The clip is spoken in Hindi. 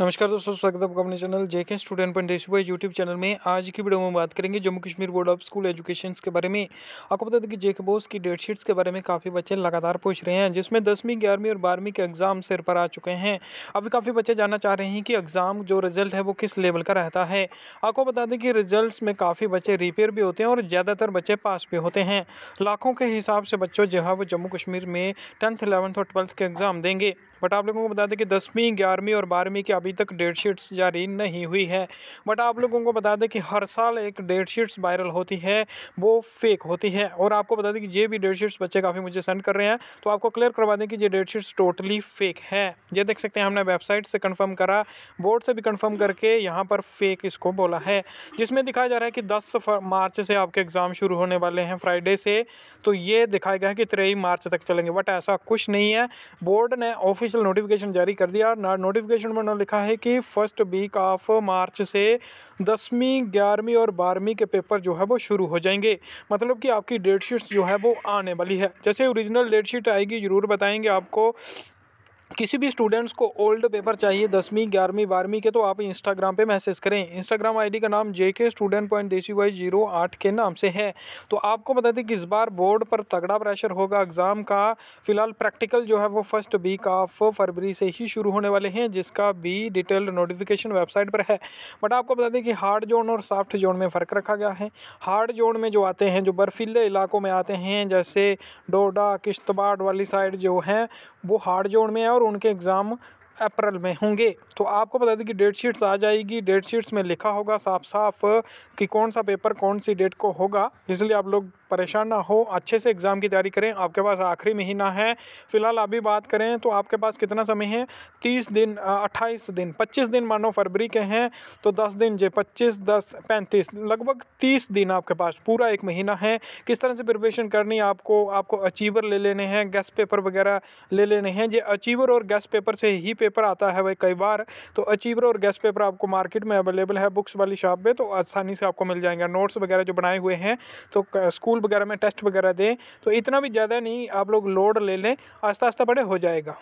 नमस्कार दोस्तों स्वागत है आपका अपने चैनल जेके स्टूडेंट पंडित भाई यूट्यूब चैनल में आज की वीडियो में बात करेंगे Jammu Kashmir board of school education के बारे में आपको बता दें कि जेके बोस की डेट शीट्स के बारे में काफ़ी बच्चे लगातार पूछ रहे हैं जिसमें दसवीं ग्यारहवीं और बारहवीं के एग्ज़ाम सिर पर आ चुके हैं अभी काफ़ी बच्चे जानना चाह रहे हैं कि एग्ज़ाम जो रिजल्ट है वो किस लेवल का रहता है आपको बता दें कि रिजल्ट में काफ़ी बच्चे रिपेयर भी होते हैं और ज़्यादातर बच्चे पास भी होते हैं लाखों के हिसाब से बच्चों जो है वो जम्मू कश्मीर में टेंथ इलेवंथ और ट्वेल्थ के एग्ज़ाम देंगे बट आप लोगों को बता दें कि दसवीं ग्यारहवीं और बारहवीं के अभी अभी तक डेट शीट्स जारी नहीं हुई है बट आप लोगों को बता दें कि हर साल एक डेट शीट्स वायरल होती है वो फेक होती है और आपको बता दें कि ये भी डेट शीट्स बच्चे काफ़ी मुझे सेंड कर रहे हैं तो आपको क्लियर करवा दें कि ये डेट शीट्स टोटली फेक है ये देख सकते हैं हमने वेबसाइट से कन्फर्म करा बोर्ड से भी कन्फर्म करके यहाँ पर फेक इसको बोला है जिसमें दिखाया जा रहा है कि दस मार्च से आपके एग्ज़ाम शुरू होने वाले हैं फ्राइडे से तो ये दिखाया गया है कि तेरह मार्च तक चलेंगे बट ऐसा कुछ नहीं है बोर्ड ने ऑफिशियल नोटिफिकेशन जारी कर दिया नोटिफिकेशन में उन्होंने लिखा रखा है कि फर्स्ट वीक ऑफ मार्च से दसवीं ग्यारहवीं और बारहवीं के पेपर जो है वो शुरू हो जाएंगे मतलब कि आपकी डेट शीट्स जो है वो आने वाली है जैसे ओरिजिनल डेट शीट आएगी ज़रूर बताएंगे आपको किसी भी स्टूडेंट्स को ओल्ड पेपर चाहिए दसवीं ग्यारहवीं बारहवीं के तो आप इंस्टाग्राम पे मैसेज करें इंस्टाग्राम आईडी का नाम जे के स्टूडेंट पॉइंट देसी वाई जीरो आठ के नाम से है तो आपको बता दें कि इस बार बोर्ड पर तगड़ा प्रेशर होगा एग्ज़ाम का फिलहाल प्रैक्टिकल जो है वो फर्स्ट वीक ऑफ फरवरी से ही शुरू होने वाले हैं जिसका भी डिटेल्ड नोटिफिकेशन वेबसाइट पर है बट आपको बता दें कि हार्ड जोन और सॉफ्ट जोन में फ़र्क रखा गया है हार्ड जोन में जो आते हैं जो बर्फीले इलाकों में आते हैं जैसे डोडा किश्तवाड़ वाली साइड जो हैं वो हार्ड जोन में है और उनके एग्ज़ाम अप्रैल में होंगे तो आपको बता दें कि डेट शीट्स आ जाएगी डेट शीट्स में लिखा होगा साफ साफ कि कौन सा पेपर कौन सी डेट को होगा इसलिए आप लोग परेशान ना हो अच्छे से एग्ज़ाम की तैयारी करें आपके पास आखिरी महीना है फिलहाल अभी बात करें तो आपके पास कितना समय है तीस दिन अट्ठाईस दिन पच्चीस दिन मानो फरवरी के हैं तो दस दिन जे पच्चीस दस पैंतीस लगभग तीस दिन आपके पास पूरा एक महीना है किस तरह से प्रिपरेशन करनी आपको आपको अचीवर ले लेने हैं गेस्ट पेपर वगैरह ले लेने हैं ये अचीवर और गैस पेपर से ही पेपर पेपर आता है भाई कई बार तो अचीवर और गेस्ट पेपर आपको मार्केट में अवेलेबल है बुक्स वाली शॉप पर तो आसानी से आपको मिल जाएंगे नोट्स वगैरह जो बनाए हुए हैं तो स्कूल वगैरह में टेस्ट वगैरह दें तो इतना भी ज़्यादा नहीं आप लोग लोड ले लें आस्ता आस्ता बड़े हो जाएगा